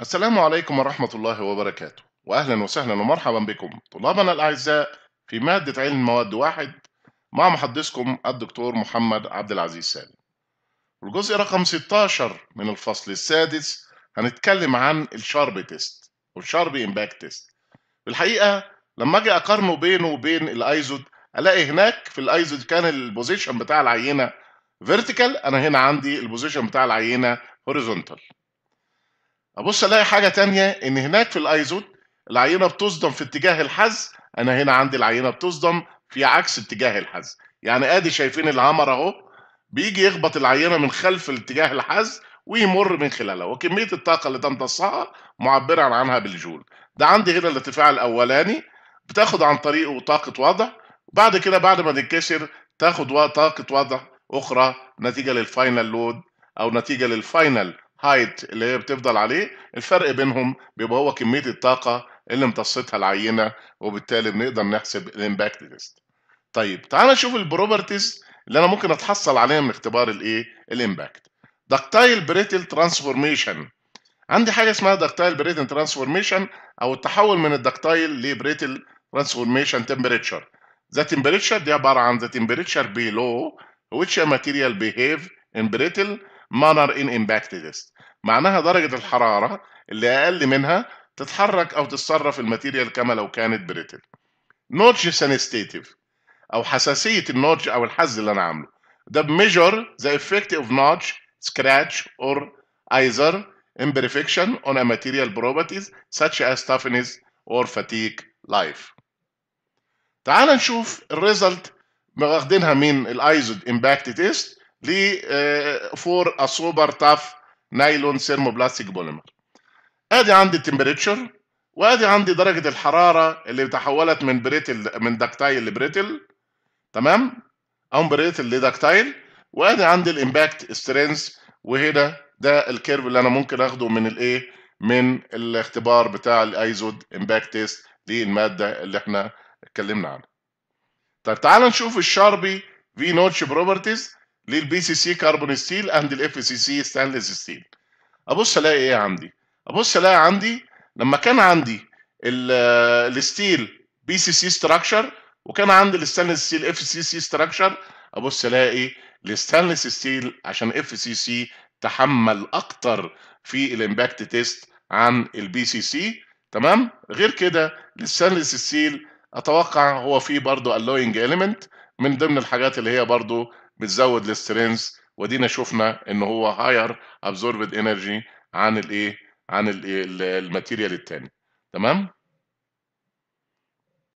السلام عليكم ورحمة الله وبركاته وأهلا وسهلا ومرحبا بكم طلابنا الأعزاء في مادة علم مواد واحد مع محدثكم الدكتور محمد عبد العزيز سالم الجزء رقم 16 من الفصل السادس هنتكلم عن الشارب تيست والشارب امباكت تيست الحقيقة لما أجي أقارنه بينه وبين الأيزود ألاقي هناك في الأيزود كان البوزيشن بتاع العينة فيرتيكال أنا هنا عندي البوزيشن بتاع العينة هوريزونتال ابص الاقي حاجه تانية ان هناك في الايزود العينه بتصدم في اتجاه الحز انا هنا عندي العينه بتصدم في عكس اتجاه الحز يعني ادي شايفين الهامر اهو بيجي يخبط العينه من خلف الاتجاه الحز ويمر من خلالها وكميه الطاقه اللي تمتصها معبرا عنها بالجول ده عندي هنا الارتفاع الاولاني بتاخد عن طريقه طاقه وضع وبعد كده بعد ما تنكسر تاخد طاقه وضع اخرى نتيجه للفاينل لود او نتيجه للفاينل هايت اللي هي بتفضل عليه الفرق بينهم بيبقى هو كميه الطاقه اللي امتصتها العينه وبالتالي بنقدر نحسب الامباكت تيست طيب تعال نشوف البروبرتيز اللي انا ممكن اتحصل عليها من اختبار الايه الامباكت دكتايل بريتل ترانسفورميشن عندي حاجه اسمها دكتايل بريتل ترانسفورميشن او التحول من الدكتايل لبريتل ترانسفورميشن تمبريتشر ذا تمبريتشر دي عباره عن ذا تمبريتشر بيلو which a material behave in brittle manner in impact معناها درجة الحرارة اللي أقل منها تتحرك أو تتصرف الماتيريال كما لو كانت بريتل نوتش سنستيتيف أو حساسية النوتش أو الحز اللي أنا عامله ده بميجر the effect of notch scratch or either imperfection on a material properties such as toughness or fatigue life تعال نشوف الريزلت واخدينها من الايزود امباكت تيست ل 4 السوبر تاف نايلون سيرموبلاستيك بوليمر ادي عندي التمبريتشر وادي عندي درجه الحراره اللي تحولت من بريتل من داكتايل لبريتل تمام او بريتل لداكتايل وادي عندي الامباكت سترينث وهنا ده الكيرف اللي انا ممكن اخده من الايه من الاختبار بتاع الايزود امباكت تيست للماده اللي احنا اتكلمنا عنها طيب تعال نشوف الشاربي في نوتش بروبرتيز للبي سي سي كربون ستيل اند الاف سي سي ستانلس ستيل ابص الاقي ايه عندي ابص الاقي عندي لما كان عندي آه، الستيل بي سي سي ستراكشر وكان عندي الستانلس ستيل اف سي سي ستراكشر ابص الاقي الستانلس ستيل عشان اف سي سي تحمل اكتر في الامباكت تيست عن البي سي سي تمام غير كده الستانلس ستيل اتوقع هو فيه برضه اللوينج اليمنت من ضمن الحاجات اللي هي برضه بتزود الاسترينز ودينا شفنا ان هو هاير ابزوربد انرجي عن الايه عن الماتيريال الثاني تمام